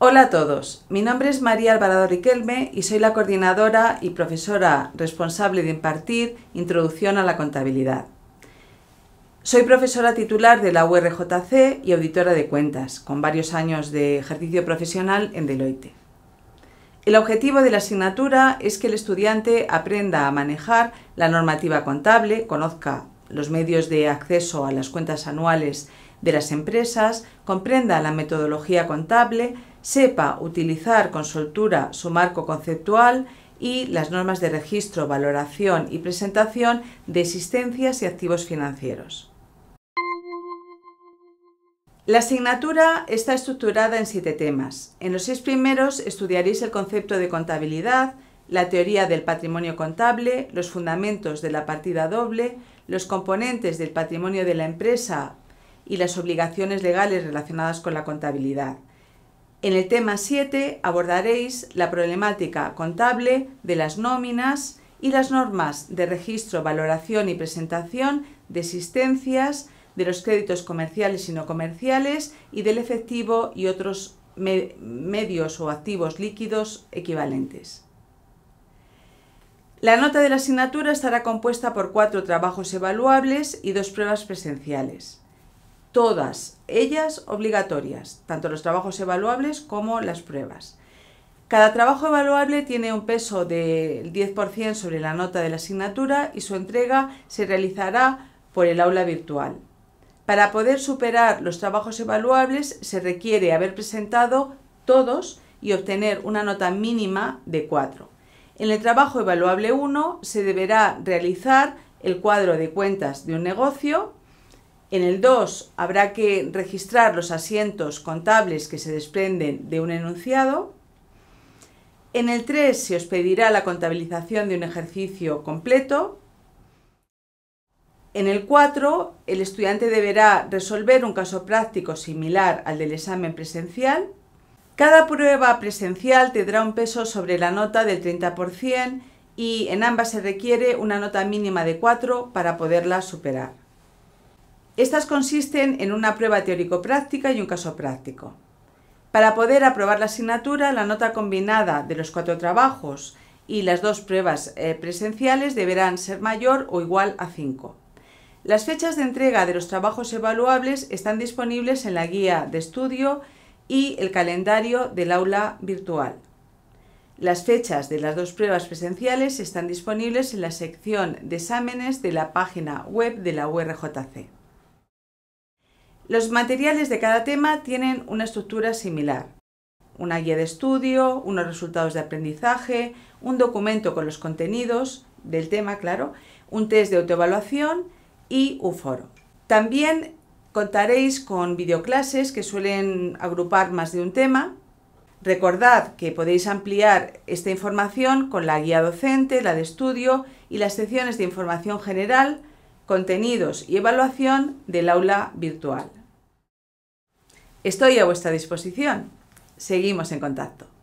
Hola a todos, mi nombre es María Alvarado Riquelme y soy la coordinadora y profesora responsable de impartir Introducción a la Contabilidad. Soy profesora titular de la URJC y auditora de cuentas, con varios años de ejercicio profesional en Deloitte. El objetivo de la asignatura es que el estudiante aprenda a manejar la normativa contable, conozca los medios de acceso a las cuentas anuales de las empresas, comprenda la metodología contable, sepa utilizar con soltura su marco conceptual y las normas de registro, valoración y presentación de existencias y activos financieros. La asignatura está estructurada en siete temas. En los seis primeros estudiaréis el concepto de contabilidad, la teoría del patrimonio contable, los fundamentos de la partida doble, los componentes del patrimonio de la empresa y las obligaciones legales relacionadas con la contabilidad. En el tema 7 abordaréis la problemática contable de las nóminas y las normas de registro, valoración y presentación de existencias, de los créditos comerciales y no comerciales y del efectivo y otros medios o activos líquidos equivalentes. La nota de la asignatura estará compuesta por cuatro trabajos evaluables y dos pruebas presenciales todas ellas obligatorias, tanto los trabajos evaluables como las pruebas. Cada trabajo evaluable tiene un peso del 10% sobre la nota de la asignatura y su entrega se realizará por el aula virtual. Para poder superar los trabajos evaluables se requiere haber presentado todos y obtener una nota mínima de 4. En el trabajo evaluable 1 se deberá realizar el cuadro de cuentas de un negocio en el 2 habrá que registrar los asientos contables que se desprenden de un enunciado. En el 3 se os pedirá la contabilización de un ejercicio completo. En el 4, el estudiante deberá resolver un caso práctico similar al del examen presencial. Cada prueba presencial tendrá un peso sobre la nota del 30% y en ambas se requiere una nota mínima de 4 para poderla superar. Estas consisten en una prueba teórico-práctica y un caso práctico. Para poder aprobar la asignatura, la nota combinada de los cuatro trabajos y las dos pruebas eh, presenciales deberán ser mayor o igual a cinco. Las fechas de entrega de los trabajos evaluables están disponibles en la guía de estudio y el calendario del aula virtual. Las fechas de las dos pruebas presenciales están disponibles en la sección de exámenes de la página web de la URJC. Los materiales de cada tema tienen una estructura similar. Una guía de estudio, unos resultados de aprendizaje, un documento con los contenidos del tema, claro, un test de autoevaluación y un foro. También contaréis con videoclases que suelen agrupar más de un tema. Recordad que podéis ampliar esta información con la guía docente, la de estudio y las secciones de información general, contenidos y evaluación del aula virtual. Estoy a vuestra disposición. Seguimos en contacto.